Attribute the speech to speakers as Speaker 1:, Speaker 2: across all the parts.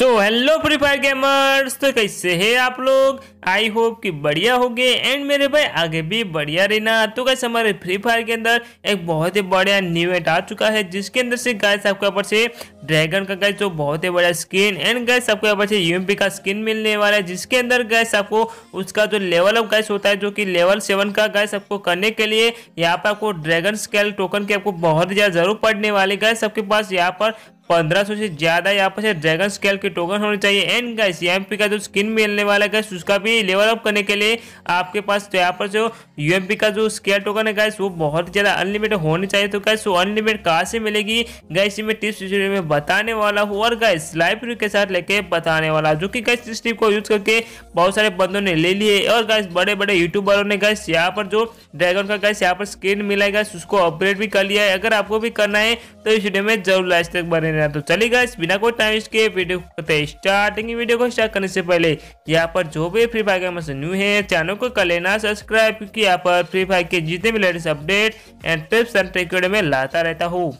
Speaker 1: सो hello Free Fire gamers तो कैसे हैं आप लोग आई होप कि बढ़िया होंगे एंड मेरे भाई आगे भी बढ़िया रहना तो कैसे हमारे फ्री फायर के अंदर एक बहुत ही बढ़िया न्यूवेंट आ चुका है जिसके अंदर से गैस आपको यहाँ पर से ड्रैगन का गैस जो बहुत ही बड़ा स्किन एंड गैस आपको यहाँ पर से यूएमपी का स्किन मिलने वाला है जिसके अंदर गैस आपको उसका जो लेवल ऑफ गैस होता है जो कि लेवल सेवन का गैस आपको करने के लिए यहाँ पर आपको ड्रैगन स्केल टोकन की आपको बहुत ज़्यादा जरूर पड़ने वाली गैस आपके पास यहाँ पर 1500 से ज़्यादा यहाँ पर ड्रैगन स्केल के टोकन होने चाहिए एंड गैस यूएम का जो स्किन मिलने वाला है गैस उसका भी लेवल अप करने के लिए आपके पास तो यहाँ पर जो यूएम e का जो स्केल टोकन है गैस वो बहुत ज़्यादा अनलिमिटेड होने चाहिए तो गैस वो अनलिमिटेड कहाँ से मिलेगी गैस में टिप्स में बताने वाला हूँ और गैस लाइफ के साथ लेके बताने वाला जो कि गैस टिप को यूज़ करके बहुत सारे बंदों ने ले लिए और गैस बड़े बड़े यूट्यूबरों ने गैस यहाँ पर जो ड्रैगन का गैस यहाँ पर स्किन मिला है उसको अपग्रेड भी कर लिया है अगर आपको भी करना है तो इस वीडियो में जरूर लास्ट तक बने लेना तो चलिए गाइस बिना कोई टाइम इसके वीडियो करते स्टार्टिंग वीडियो को स्टार्ट करने से पहले यहाँ पर जो भी फ्री फायर गेमर्स न्यू है चैनल को कर लेना सब्सक्राइब क्योंकि यहाँ पर फ्री फायर के जितने भी latest update and tips and trick में लाता रहता हूँ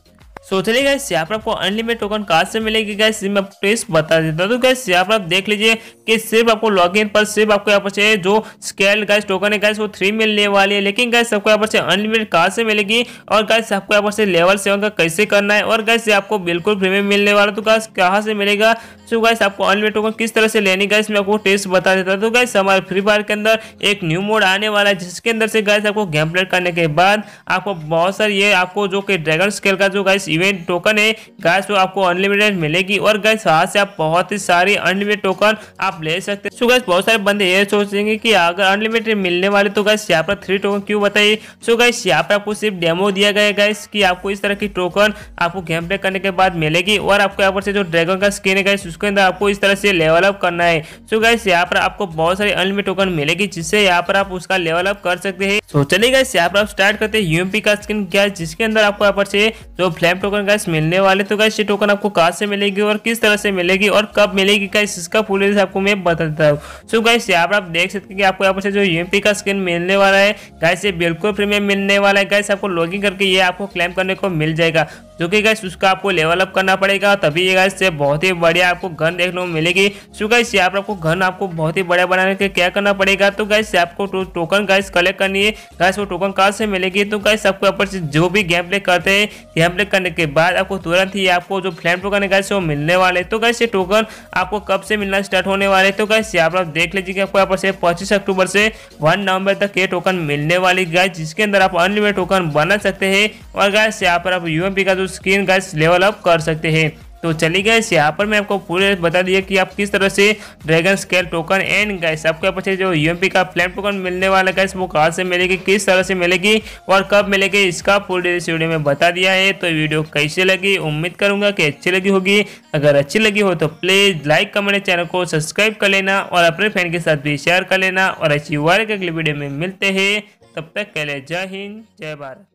Speaker 1: सो चलिए गैस यहाँ पर आपको अनलिमिटेड टोकन कहाँ से मिलेगी गैस मैं आपको बता देता हूँ तो गैस यहाँ पर आप देख लीजिए कि सिर्फ आपको लॉगिन पर सिर्फ आपको यहाँ पर से जो स्केल गैस टोकन है गैस वो थ्री मिलने वाली है लेकिन गैस आपको यहाँ पर से अनलिमिटेड कहाँ से मिलेगी और गैस आपको यहाँ पर से लेवल सेवन का कैसे करना है और गैस आपको बिल्कुल फ्री में मिलने वाला तो गैस कहाँ से मिलेगा सो गैस आपको अनलिमिटेड टोकन किस तरह से लेनी गैस मैं आपको टेस्ट बता देता हूँ तो गैस हमारे फ्री फायर के अंदर एक न्यू मोड आने वाला है जिसके अंदर से गैस आपको गेम प्ले करने के बाद आपको बहुत सारे ये आपको जो कि ड्रैगन स्केल का जो गैस इवेंट टोकन है गैस वो तो आपको अनलिमिटेड मिलेगी और गैस वहाँ से आप बहुत ही सारी अनलिमिटेड टोकन आप ले सकते हैं सो गैस बहुत सारे बंदे ये सोचेंगे कि अगर अनलिमिटेड मिलने वाले तो गैस यहाँ पर थ्री टोकन क्यों बताइए सो गैस यहाँ पर आपको सिर्फ डेमो दिया गया है गैस कि आपको इस तरह की टोकन आपको गेम प्ले करने के बाद मिलेगी और आपको यहाँ पर से जो ड्रैगन का स्किन है गैस उसके अंदर आपको इस तरह से लेवल अप करना है सो गैस यहाँ पर आपको बहुत सारी अनलिमिटेड टोकन मिलेगी जिससे यहाँ पर आप उसका लेवल अप कर सकते हैं सो चलिए गैस यहाँ पर आप स्टार्ट करते हैं यूएमपी का स्किन क्या जिसके अंदर आपको यहाँ पर से जो फ्लैम टोकन गैस मिलने वाले तो गैस ये टोकन आपको कहाँ से मिलेगी और किस तरह से मिलेगी और कब मिलेगी गैस इसका फुल रिल्स आपको मैं बता देता हूँ सो गैस यहाँ पर आप देख सकते हैं कि आपको यहाँ पर जो यू का स्किन मिलने वाला है गैस ये बिल्कुल प्रीमियम मिलने वाला है गैस आपको लॉगिंग करके ये आपको क्लेम करने को मिल जाएगा जो कि गैस उसका आपको लेवल अप करना पड़ेगा तभी ये गैस से बहुत ही बढ़िया आपको घन देखने को मिलेगी सो गैस यहाँ पर आपको घन आपको बहुत ही बढ़िया बनाने के क्या करना पड़ेगा तो गैस आपको टोकन गैस कलेक्ट करनी है गैस वो टोकन कहाँ से मिलेगी तो गैस आपको यहाँ पर जो भी गेम प्ले करते हैं गेम प्ले करने करने के बाद आपको तुरंत ही आपको जो फ्लैम टोकन है गैस वो मिलने वाले तो गैस ये टोकन आपको कब से मिलना स्टार्ट होने वाले तो गैस आप लोग देख लीजिए कि आपको यहाँ पर से पच्चीस अक्टूबर से वन नवंबर तक ये टोकन मिलने वाली गैस जिसके अंदर आप अनलिमिटेड टोकन बना सकते हैं और गैस यहाँ पर आप यूएमपी का जो स्क्रीन गैस लेवल अप कर सकते हैं तो चलिए गए यहाँ पर मैं आपको पूरे बता दिया कि आप किस तरह से dragon scale token and guys आपके यहाँ पर जो यू का प्लेट टोकन मिलने वाला गैस वो कहाँ से मिलेगी किस तरह से मिलेगी और कब मिलेगी इसका पूरे इस वीडियो में बता दिया है तो वीडियो कैसे लगी उम्मीद करूँगा कि अच्छी लगी होगी अगर अच्छी लगी हो तो प्लीज़ लाइक कमेंट चैनल को सब्सक्राइब कर लेना और अपने फ्रेंड के साथ भी शेयर कर लेना और अच्छी वाले अगले वीडियो में मिलते हैं तब तक के लिए जय हिंद जय भारत